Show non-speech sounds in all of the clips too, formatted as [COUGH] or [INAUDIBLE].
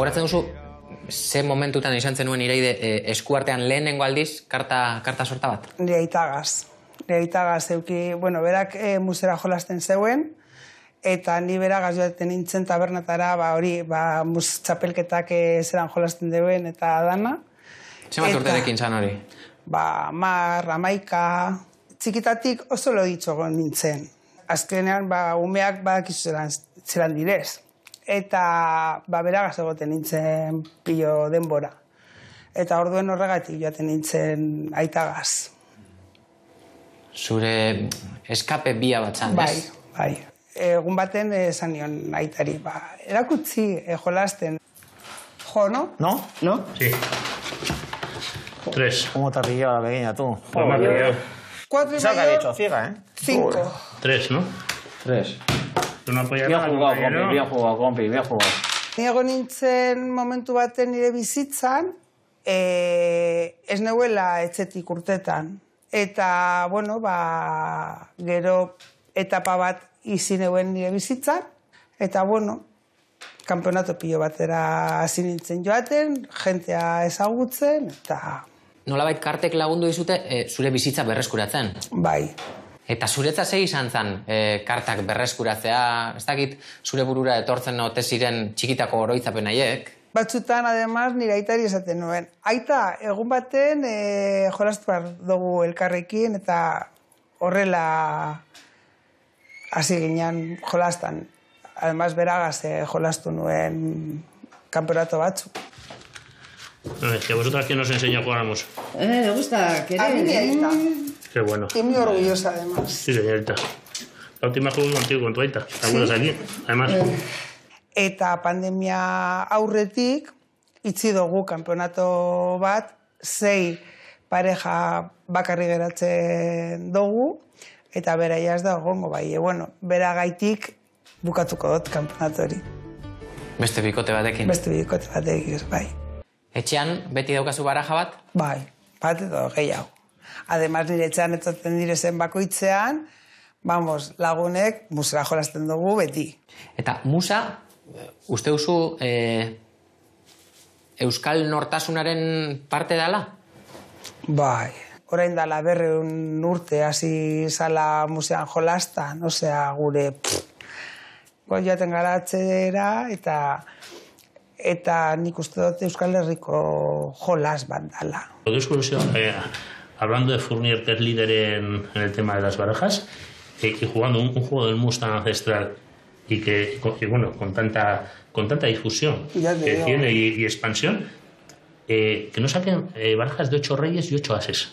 gogoratzen duzu, ze momentutan izan zenuen ireide eh, eskuartean lehenengo aldiz, karta, karta sorta bat? Nire itagaz, euki, bueno, berak e, musera jolasten zeuen, eta ni berak joaten nintzen tabernatara, ba hori, ba, mus txapelketak eh, zeran jolasten deuen, eta dana. Zer bat zan hori? Ba, mar, amaika, txikitatik oso lo ditxogon nintzen. Azkenean, ba, umeak badakizu zelan direz eta ba beragaz egoten nintzen pilo denbora. Eta orduen horregatik joaten nintzen aitagaz. Zure eskape bia batzan, bai, ez? Bai, bai. Egun baten esan nion aitari, ba, erakutzi e, eh, jolazten. Jo, no? No? No? Si. Sí. Tres. Homo tarriga la pequeña, tu. Homo tarriga. Cuatro y medio. dicho, ciega, eh? Cinco. Tres, no? Tres. Tu no podías jugar, jugar con bien Ni egon nintzen momentu baten nire bizitzan, eh, ez neuela etzetik urtetan. Eta, bueno, ba, gero etapa bat izin neuen nire bizitzan. Eta, bueno, kampeonato pilo batera hasi nintzen joaten, jentea ezagutzen, eta... Nola bait kartek lagundu izute, eh, zure bizitza berreskuratzen? Bai, Eta zuretza ze izan zen e, kartak berreskuratzea, ez dakit zure burura etortzen ote ziren txikitako oroitzapen haiek? Batzutan, ademaz, nire aitari esaten nuen. Aita, egun baten e, jolastu dugu elkarrekin eta horrela hasi ginen jolastan. Ademaz, beragaz e, jolastu nuen kanperatu batzu. Ay, eh, que vosotras que nos enseña eh, a Eh, me gusta, querer. A mí ahí gusta. Qué bueno. Y muy orgullosa, además. Sí, señorita. La última jugué contigo con tu aita. Algunos sí. aquí, además. Eh, eta pandemia aurretik, itzi dugu kampeonato bat, sei pareja bakarri geratzen dugu, eta bera jaz da egongo bai, e, bueno, bera gaitik bukatuko dut kampeonato hori. Beste bikote batekin? Beste bikote batekin, bai. Etxean, beti daukazu baraja bat? Bai, bat edo gehiago. Además, nire etxean etzaten dire zen bakoitzean, vamos, lagunek musera jolasten dugu beti. Eta musa, uste duzu, eh, euskal nortasunaren parte dela? Bai, orain dala berre urte hasi sala musean jolasta, osea, gure goiaten jaten garatzera eta eta nik uste dut Euskal Herriko jolas bandala. Euskal Herriko jolas bandala. Eh, hablando de Fournier, que es líder en, el tema de las barajas, y jugando un, juego del Mustang ancestral y que, bueno, con tanta, con tanta difusión que tiene y, expansión, eh, que no saquen eh, barajas de ocho reyes y ocho ases.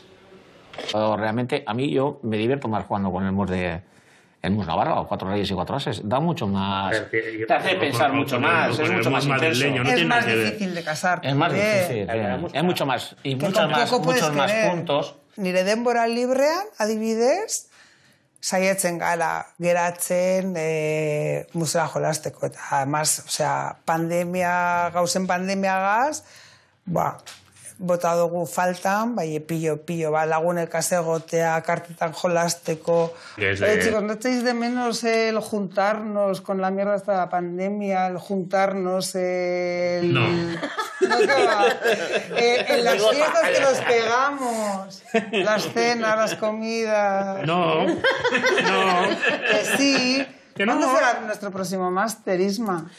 Oh, realmente, a mí yo me divierto más jugando con el Mustang. de tenemos una barba, cuatro reyes y cuatro ases, da mucho más. te hace pensar mucho más, es mucho más intenso. es más difícil de casar. Es más difícil, es mucho más. Y muchos más, muchos más puntos. Nire denbora librean, adibidez, gala geratzen eh, musela jolasteko. además, o sea, pandemia, pandemia gas ba, ...botado dugu faltan, bai, pillo pilo, ba, lagunek asegotea, kartetan jolasteko. Eh, chicos, ¿no estáis de menos el juntarnos con la mierda hasta la pandemia, el juntarnos, el... [LAUGHS] Eh, en las fiestas que nos pegamos, las cenas, las comidas... No, no. sí. Que no. ¿Cuándo será nuestro próximo masterisma?